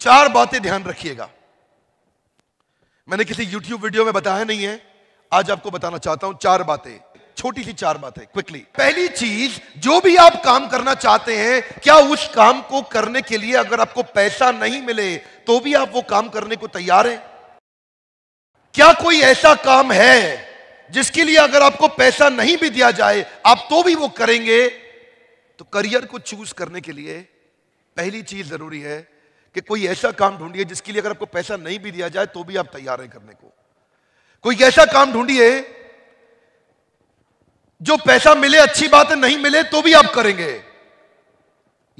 चार बातें ध्यान रखिएगा मैंने किसी YouTube वीडियो में बताया नहीं है आज आपको बताना चाहता हूं चार बातें छोटी सी चार बातें क्विकली पहली चीज जो भी आप काम करना चाहते हैं क्या उस काम को करने के लिए अगर आपको पैसा नहीं मिले तो भी आप वो काम करने को तैयार हैं क्या कोई ऐसा काम है जिसके लिए अगर आपको पैसा नहीं भी दिया जाए आप तो भी वो करेंगे तो करियर को चूज करने के लिए पहली चीज जरूरी है कि कोई ऐसा काम ढूंढिए जिसके लिए अगर आपको पैसा नहीं भी दिया जाए तो भी आप तैयार हैं करने को कोई ऐसा काम ढूंढिए जो पैसा मिले अच्छी बात है नहीं मिले तो भी आप करेंगे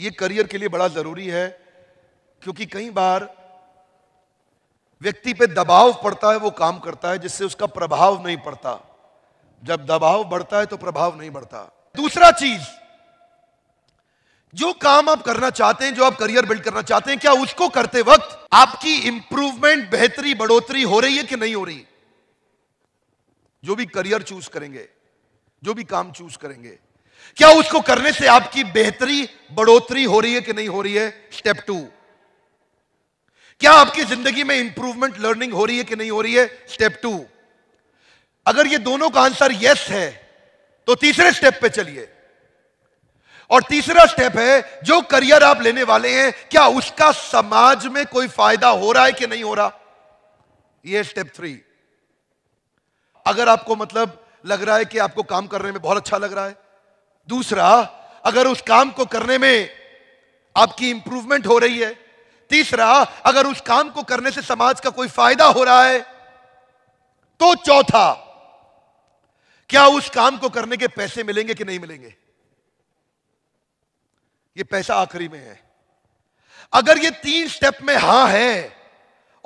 ये करियर के लिए बड़ा जरूरी है क्योंकि कई बार व्यक्ति पे दबाव पड़ता है वो काम करता है जिससे उसका प्रभाव नहीं पड़ता जब दबाव बढ़ता है तो प्रभाव नहीं बढ़ता दूसरा चीज जो काम आप करना चाहते हैं जो आप करियर बिल्ड करना चाहते हैं क्या उसको करते वक्त आपकी इंप्रूवमेंट बेहतरी बढ़ोतरी हो रही है कि नहीं हो रही जो भी करियर चूज करेंगे जो भी काम चूज करेंगे क्या उसको करने से आपकी बेहतरी बढ़ोतरी हो रही है कि नहीं हो रही है स्टेप टू क्या आपकी जिंदगी में इंप्रूवमेंट लर्निंग हो रही है कि नहीं हो रही है स्टेप टू अगर ये दोनों का आंसर यस है तो तीसरे स्टेप पे चलिए और तीसरा स्टेप है जो करियर आप लेने वाले हैं क्या उसका समाज में कोई फायदा हो रहा है कि नहीं हो रहा ये स्टेप थ्री अगर आपको मतलब लग रहा है कि आपको काम करने में बहुत अच्छा लग रहा है दूसरा अगर उस काम को करने में आपकी इंप्रूवमेंट हो रही है तीसरा अगर उस काम को करने से समाज का कोई फायदा हो रहा है तो चौथा क्या उस काम को करने के पैसे मिलेंगे कि नहीं मिलेंगे ये पैसा आखिरी में है अगर ये तीन स्टेप में हां है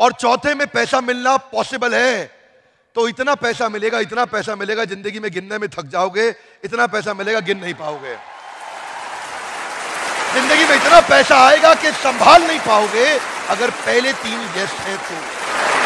और चौथे में पैसा मिलना पॉसिबल है तो इतना पैसा मिलेगा इतना पैसा मिलेगा जिंदगी में गिनने में थक जाओगे इतना पैसा मिलेगा गिन नहीं पाओगे जिंदगी में इतना पैसा आएगा कि संभाल नहीं पाओगे अगर पहले तीन गेस्ट हैं तो